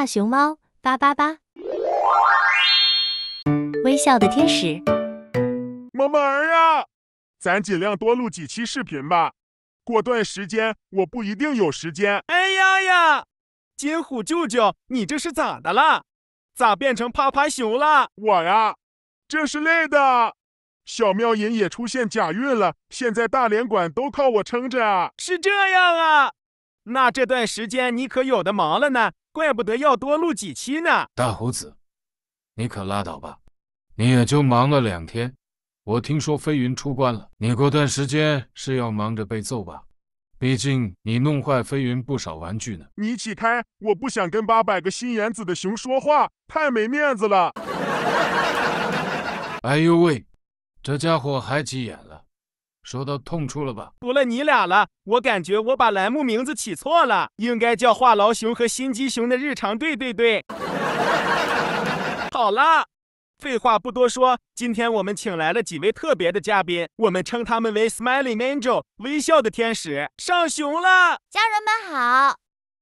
大熊猫巴巴巴，微笑的天使。萌萌啊，咱尽量多录几期视频吧。过段时间我不一定有时间。哎呀呀，金虎舅舅，你这是咋的了？咋变成趴趴熊了？我呀，这是累的。小妙音也出现假孕了，现在大连馆都靠我撑着啊。是这样啊，那这段时间你可有的忙了呢。怪不得要多录几期呢！大胡子，你可拉倒吧，你也就忙了两天。我听说飞云出关了，你过段时间是要忙着被揍吧？毕竟你弄坏飞云不少玩具呢。你起开！我不想跟八百个心眼子的熊说话，太没面子了。哎呦喂，这家伙还急眼了。说到痛处了吧？除了你俩了，我感觉我把栏目名字起错了，应该叫“话痨熊和心机熊的日常”。对对对。好啦，废话不多说，今天我们请来了几位特别的嘉宾，我们称他们为 “Smiling Angel” 微笑的天使。上熊了，家人们好，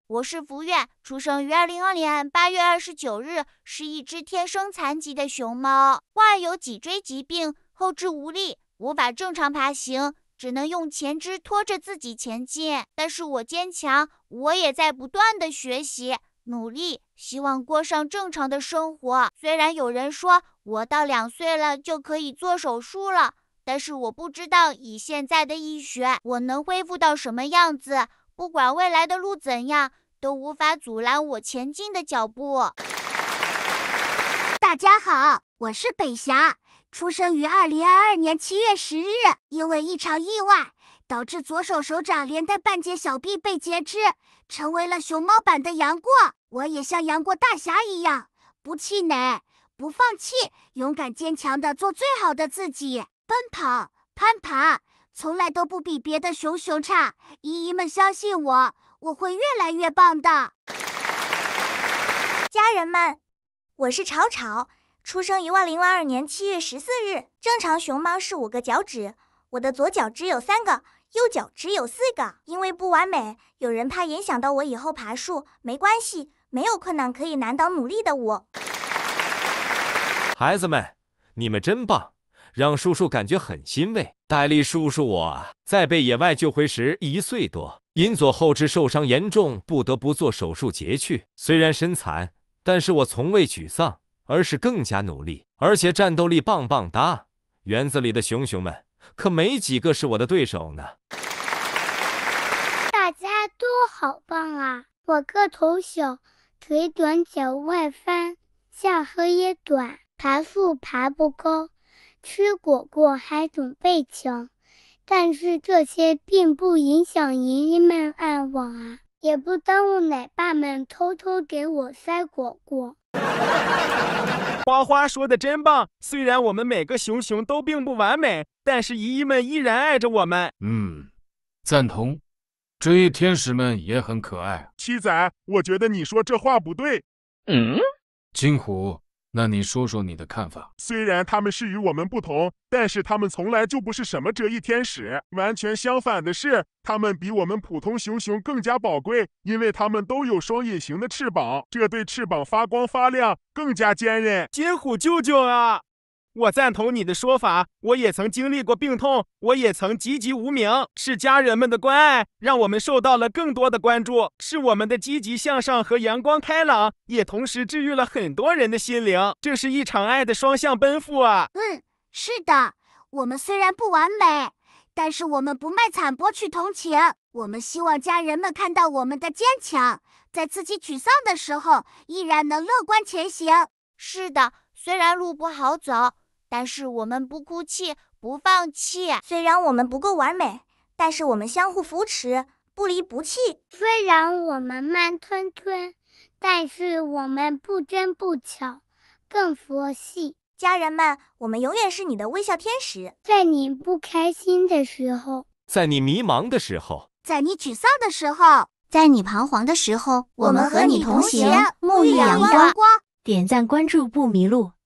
我是福苑，出生于二零二零年八月二十九日，是一只天生残疾的熊猫，患有脊椎疾病，后肢无力。无法正常爬行，只能用前肢拖着自己前进。但是我坚强，我也在不断的学习、努力，希望过上正常的生活。虽然有人说我到两岁了就可以做手术了，但是我不知道以现在的医学，我能恢复到什么样子。不管未来的路怎样，都无法阻拦我前进的脚步。大家好。我是北侠，出生于二零二二年七月十日。因为一场意外，导致左手手掌连带半截小臂被截肢，成为了熊猫版的杨过。我也像杨过大侠一样，不气馁，不放弃，勇敢坚强的做最好的自己。奔跑、攀爬，从来都不比别的熊熊差。姨姨们相信我，我会越来越棒的。家人们，我是吵吵。出生于万零万二年七月十四日。正常熊猫是五个脚趾，我的左脚只有三个，右脚只有四个。因为不完美，有人怕影响到我以后爬树。没关系，没有困难可以难倒努力的我。孩子们，你们真棒，让叔叔感觉很欣慰。戴笠叔叔，我在被野外救回时一岁多，因左后肢受伤严重，不得不做手术截去。虽然身残，但是我从未沮丧。而是更加努力，而且战斗力棒棒哒！园子里的熊熊们可没几个是我的对手呢。大家都好棒啊！我个头小，腿短，脚外翻，下颌也短，爬树爬不高，吃果果还总被抢。但是这些并不影响爷爷们爱网啊，也不耽误奶爸们偷偷给我塞果果。花花说的真棒，虽然我们每个熊熊都并不完美，但是姨姨们依然爱着我们。嗯，赞同，这些天使们也很可爱。七仔，我觉得你说这话不对。嗯，金虎。那你说说你的看法。虽然他们是与我们不同，但是他们从来就不是什么折翼天使。完全相反的是，他们比我们普通熊熊更加宝贵，因为他们都有双隐形的翅膀，这对翅膀发光发亮，更加坚韧。金虎舅舅啊！我赞同你的说法，我也曾经历过病痛，我也曾籍籍无名。是家人们的关爱，让我们受到了更多的关注；是我们的积极向上和阳光开朗，也同时治愈了很多人的心灵。这是一场爱的双向奔赴啊！嗯，是的，我们虽然不完美，但是我们不卖惨博取同情。我们希望家人们看到我们的坚强，在自己沮丧的时候，依然能乐观前行。是的。虽然路不好走，但是我们不哭泣，不放弃。虽然我们不够完美，但是我们相互扶持，不离不弃。虽然我们慢吞吞，但是我们不争不抢，更佛系。家人们，我们永远是你的微笑天使，在你不开心的时候，在你迷茫的时候，在你沮丧的时候，在你彷徨的时候，我们和你同行，沐浴阳光。点赞关注不迷路。